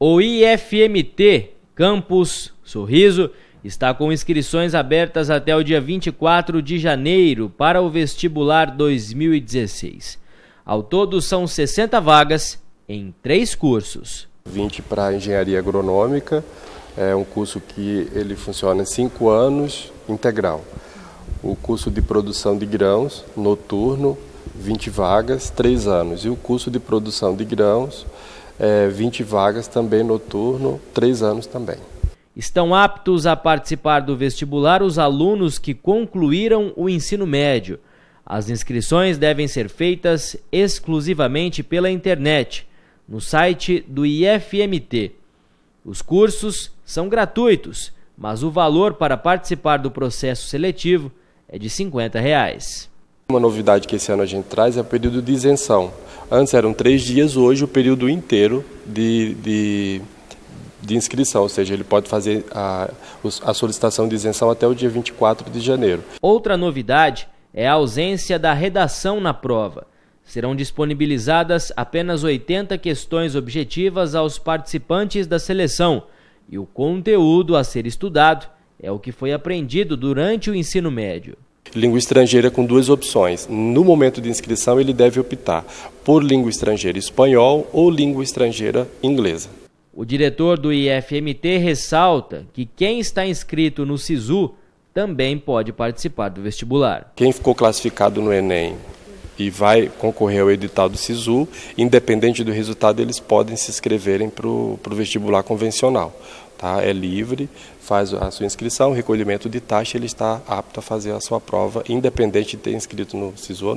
O IFMT Campus Sorriso está com inscrições abertas até o dia 24 de janeiro para o vestibular 2016. Ao todo, são 60 vagas em três cursos. 20 para engenharia agronômica, é um curso que ele funciona em cinco anos integral. O curso de produção de grãos noturno, 20 vagas, três anos. E o curso de produção de grãos é, 20 vagas também noturno, 3 anos também. Estão aptos a participar do vestibular os alunos que concluíram o ensino médio. As inscrições devem ser feitas exclusivamente pela internet, no site do IFMT. Os cursos são gratuitos, mas o valor para participar do processo seletivo é de R$ 50. Reais. Uma novidade que esse ano a gente traz é o período de isenção. Antes eram três dias, hoje o período inteiro de, de, de inscrição, ou seja, ele pode fazer a, a solicitação de isenção até o dia 24 de janeiro. Outra novidade é a ausência da redação na prova. Serão disponibilizadas apenas 80 questões objetivas aos participantes da seleção, e o conteúdo a ser estudado é o que foi aprendido durante o ensino médio. Língua estrangeira com duas opções. No momento de inscrição, ele deve optar por língua estrangeira espanhol ou língua estrangeira inglesa. O diretor do IFMT ressalta que quem está inscrito no SISU também pode participar do vestibular. Quem ficou classificado no Enem e vai concorrer ao edital do SISU, independente do resultado, eles podem se inscreverem para o vestibular convencional. Tá? É livre, faz a sua inscrição, recolhimento de taxa, ele está apto a fazer a sua prova, independente de ter inscrito no SISU ou não.